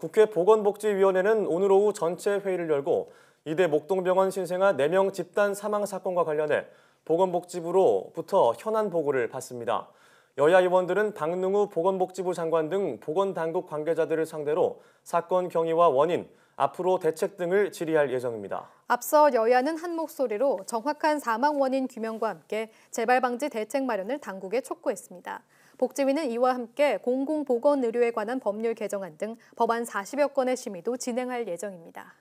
국회 보건복지위원회는 오늘 오후 전체 회의를 열고 이대 목동병원 신생아 4명 집단 사망 사건과 관련해 보건복지부로부터 현안 보고를 받습니다. 여야 의원들은 박능우 보건복지부 장관 등 보건당국 관계자들을 상대로 사건 경위와 원인, 앞으로 대책 등을 질의할 예정입니다. 앞서 여야는 한 목소리로 정확한 사망 원인 규명과 함께 재발 방지 대책 마련을 당국에 촉구했습니다. 복지위는 이와 함께 공공보건의료에 관한 법률 개정안 등 법안 40여 건의 심의도 진행할 예정입니다.